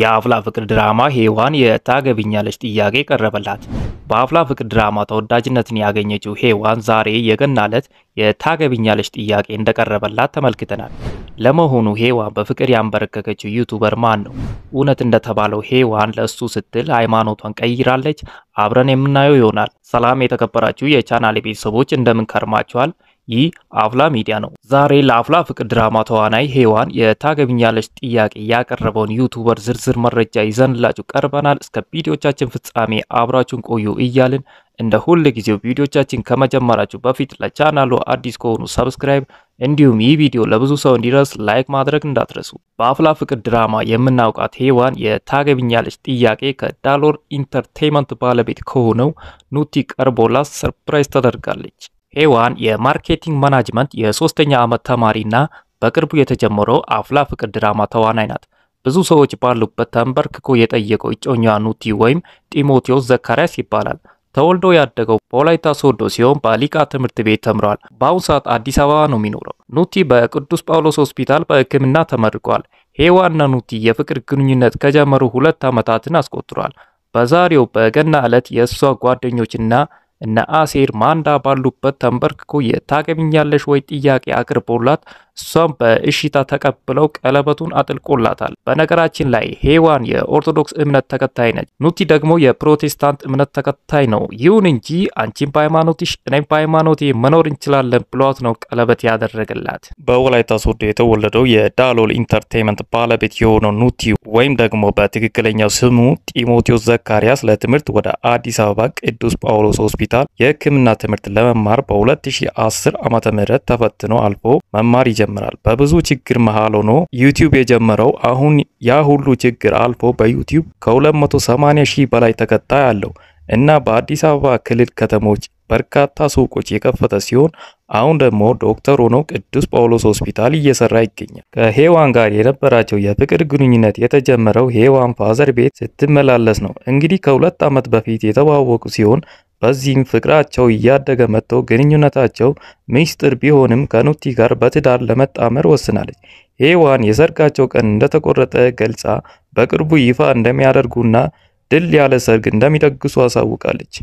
የአፍላ ፍቅር ድራማ ሄዋን የታገቢኛለች ጥያቄ ቀረበላት። በአፍላ ፍቅር ድራማ ተወዳጅነትን ያገኘችው ሄዋን ዛሬ የገና ዕለት የታገቢኛለች ጥያቄ እንደቀረበላት ተመልክተናል። ለመሆኑ ሄዋን በፍቅር ያንበረከከችው ዩቱበር ማን ነው? እውነት እንደተባለው ሄዋን ለእሱ ስትል ሃይማኖቷን ቀይራለች? አብረን የምናየው ይሆናል። ሰላም የተከበራችሁ የቻናል ቤተሰቦች እንደምን ከርማችኋል? ይህ አፍላ ሚዲያ ነው። ዛሬ ለአፍላ ፍቅር ድራማ ተዋናይ ሄዋን የታገቢኛለች ጥያቄ ያቀረበውን ዩቱበር ዝርዝር መረጃ ይዘንላችሁ ቀርበናል። እስከ ቪዲዮቻችን ፍጻሜ አብራችሁን ቆዩ እያልን እንደ ሁል ጊዜው ቪዲዮቻችን ከመጀመራችሁ በፊት ለቻናሉ አዲስ ከሆኑ ሰብስክራይብ፣ እንዲሁም ይህ ቪዲዮ ለብዙ ሰው እንዲደርስ ላይክ ማድረግ እንዳትረሱ። በአፍላ ፍቅር ድራማ የምናውቃት ሄዋን የታገቢኛለች ጥያቄ ከዳሎር ኢንተርቴይመንት ባለቤት ከሆነው ኑቲ ቀርቦላት ሰርፕራይዝ ተደርጋለች። ሄዋን የማርኬቲንግ ማናጅመንት የሶስተኛ ዓመት ተማሪና በቅርቡ የተጀመረው አፍላ ፍቅር ድራማ ተዋናይ ናት። ብዙ ሰዎች ባሉበት ተንበርክኮ የጠየቀው እጮኛ ኑቲ ወይም ጢሞቴዎስ ዘካሪያስ ይባላል። ተወልዶ ያደገው በወላይታ ሶዶ ሲሆን በሊቃ ትምህርት ቤት ተምሯል። በአሁኑ ሰዓት አዲስ አበባ ነው የሚኖረው። ኑቲ በቅዱስ ጳውሎስ ሆስፒታል በሕክምና ተመርቋል። ሄዋና ኑቲ የፍቅር ግንኙነት ከጀመሩ ሁለት ዓመታትን አስቆጥሯል። በዛሬው በገና ዕለት የእሷ ጓደኞችና እነ አሴር ማንዳ ባሉበት ተንበርክኮ የታገቢኛለሽ ወይ ጥያቄ አቅርቦላት እሷም በእሽታ ተቀብለው ቀለበቱን አጥልቆላታል። በነገራችን ላይ ሄዋን የኦርቶዶክስ እምነት ተከታይ ነች፣ ኑቲ ደግሞ የፕሮቴስታንት እምነት ተከታይ ነው። ይሁን እንጂ አንቺን በሃይማኖትሽ እኔም በሃይማኖቴ መኖር እንችላለን ብሏት ነው ቀለበት ያደረገላት። በወላይታ ሶዶ የተወለደው የዳሎል ኢንተርቴንመንት ባለቤት የሆነው ኑቲ ወይም ደግሞ በትክክለኛው ስሙ ጢሞቴዎስ ዘካሪያስ ለትምህርት ወደ አዲስ አበባ ቅዱስ ጳውሎስ ሆስፒ ሆስፒታል የህክምና ትምህርት ለመማር በ2010 ዓ ም ተፈትኖ አልፎ መማር ይጀምራል። በብዙ ችግር መሃል ሆኖ ዩቲዩብ የጀመረው አሁን ያ ሁሉ ችግር አልፎ በዩቲዩብ ከ280 ሺህ በላይ ተከታይ አለው እና በአዲስ አበባ ክልል ከተሞች በርካታ ሱቆች የከፈተ ሲሆን አሁን ደግሞ ዶክተር ሆኖ ቅዱስ ጳውሎስ ሆስፒታል እየሰራ ይገኛል። ከሄዋን ጋር የነበራቸው የፍቅር ግንኙነት የተጀመረው ሄዋን ፋዘር ቤት ስትመላለስ ነው። እንግዲህ ከሁለት ዓመት በፊት የተዋወቁ ሲሆን በዚህም ፍቅራቸው እያደገ መጥቶ ግንኙነታቸው ሚስጥር ቢሆንም ከኑቲ ጋር በትዳር ለመጣመር ወስናለች። ሄዋን የሰርጋቸው ቀን እንደተቆረጠ ገልጻ በቅርቡ ይፋ እንደሚያደርጉና ድል ያለ ሰርግ እንደሚደግሱ አሳውቃለች።